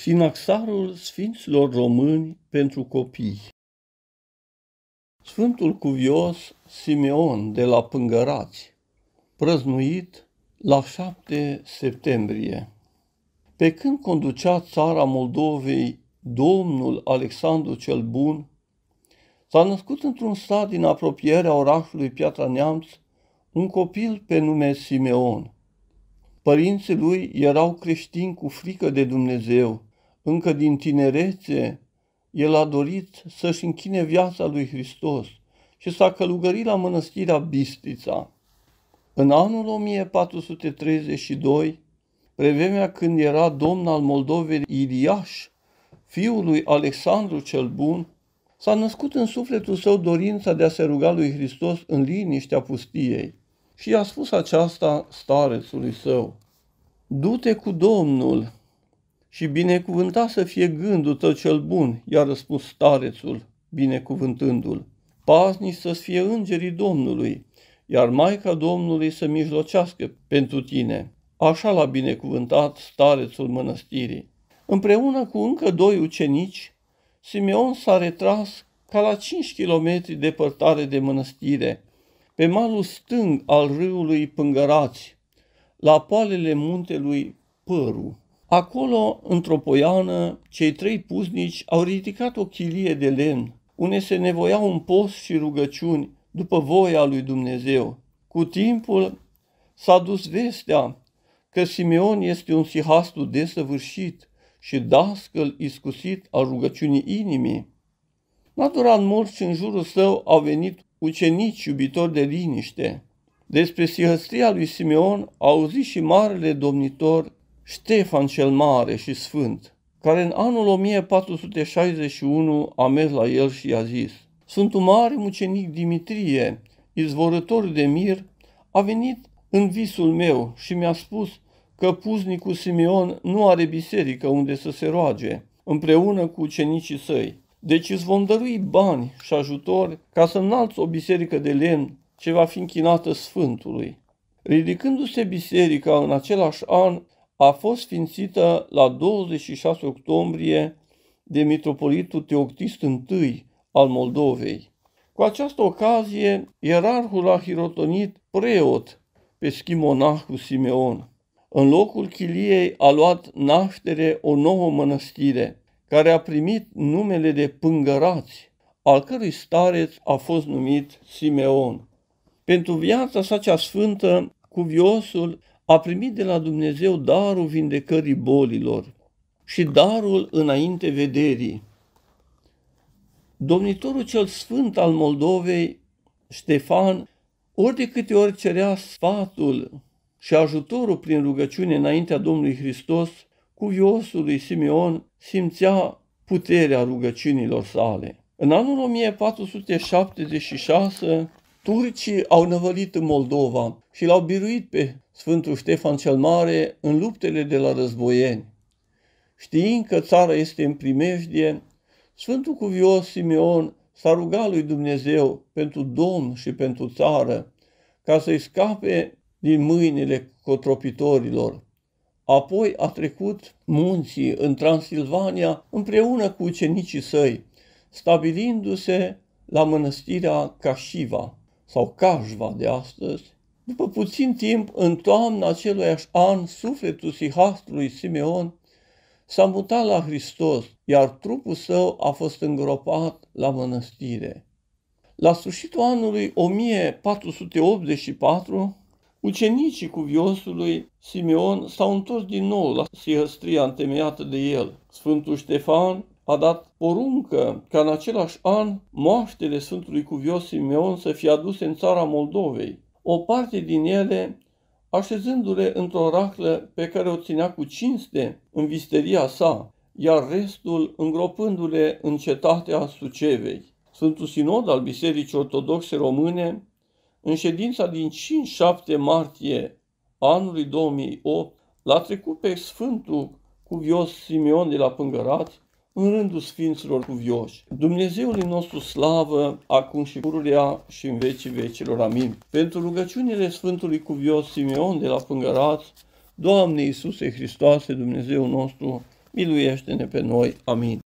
Sinaxarul Sfinților Români pentru Copii Sfântul Cuvios Simeon de la Pângărați, prăznuit la 7 septembrie. Pe când conducea țara Moldovei domnul Alexandru cel Bun, s-a născut într-un sat din apropierea orașului Piatra Neamț un copil pe nume Simeon. Părinții lui erau creștini cu frică de Dumnezeu, încă din tinerețe, el a dorit să-și închine viața lui Hristos și s-a călugărit la mănăstirea Bistrița. În anul 1432, pe vremea când era domn al Moldovei Iriaș, fiul lui Alexandru cel Bun, s-a născut în sufletul său dorința de a se ruga lui Hristos în liniștea pustiei și i-a spus aceasta starețului său. Du-te cu Domnul și binecuvântat să fie gândul tău cel bun, i-a răspuns starețul, binecuvântându-l. Pazni să-ți fie îngerii Domnului, iar Maica Domnului să mijlocească pentru tine. Așa l-a binecuvântat starețul mănăstirii. Împreună cu încă doi ucenici, Simeon s-a retras ca la 5 km departare de mănăstire, pe malul stâng al râului Pângărați, la poalele muntelui Păru. Acolo, într-o poiană, cei trei puznici au ridicat o chilie de lemn, unde se nevoia un post și rugăciuni după voia lui Dumnezeu. Cu timpul s-a dus vestea că Simeon este un sihastu desăvârșit și dascăl iscusit al rugăciunii inimii. N-a durat mult și în jurul său au venit ucenici iubitori de liniște. Despre sihăstria lui Simeon a auzit și marele domnitor Ștefan cel Mare și Sfânt, care în anul 1461 a mers la el și i-a zis, un Mare Mucenic Dimitrie, izvorător de mir, a venit în visul meu și mi-a spus că puznicul Simeon nu are biserică unde să se roage, împreună cu ucenicii săi. Deci îți vom dărui bani și ajutor ca să înalți o biserică de lemn ce va fi închinată Sfântului. Ridicându-se biserica în același an, a fost sfințită la 26 octombrie de Mitropolitul Teoctist I al Moldovei. Cu această ocazie, ierarhul a hirotonit preot pe schimonahul Simeon. În locul chiliei a luat naștere o nouă mănăstire, care a primit numele de Pângărați, al cărui stareț a fost numit Simeon. Pentru viața sa cea sfântă, cuviosul a primit de la Dumnezeu darul vindecării bolilor și darul înainte vederii. Domnitorul cel sfânt al Moldovei, Ștefan, ori de câte ori cerea sfatul și ajutorul prin rugăciune înaintea Domnului Hristos, cu cuviosului Simeon simțea puterea rugăciunilor sale. În anul 1476, Turcii au năvălit în Moldova și l-au biruit pe Sfântul Ștefan cel Mare în luptele de la războieni. Știind că țara este în primejdie, Sfântul Cuvios Simeon s-a rugat lui Dumnezeu pentru Domn și pentru țară, ca să-i scape din mâinile cotropitorilor. Apoi a trecut munții în Transilvania împreună cu ucenicii săi, stabilindu-se la mănăstirea Cașiva sau Cajva de astăzi, după puțin timp, în toamna aceluiași an, sufletul sihastrului Simeon s-a mutat la Hristos, iar trupul său a fost îngropat la mănăstire. La sfârșitul anului 1484, ucenicii cuviosului Simeon s-au întors din nou la sihăstria întemeiată de el. Sfântul Ștefan a dat poruncă ca în același an moaștele Sfântului Cuvios Simeon să fie aduse în țara Moldovei, o parte din ele așezându-le într-o raclă pe care o ținea cu cinste în visteria sa, iar restul îngropându-le în cetatea Sucevei. Sfântul Sinod al Bisericii Ortodoxe Române, în ședința din 5-7 martie anului 2008, l-a trecut pe Sfântul Cuvios Simeon de la Pângărați în rândul Sfinților cuvioși. Dumnezeului nostru slavă, acum și pururea și în vecii vecilor. Amin. Pentru rugăciunile Sfântului Cuvios Simeon de la Pângăraț, Doamne Iisuse Hristoase, Dumnezeu nostru, miluiește-ne pe noi. Amin.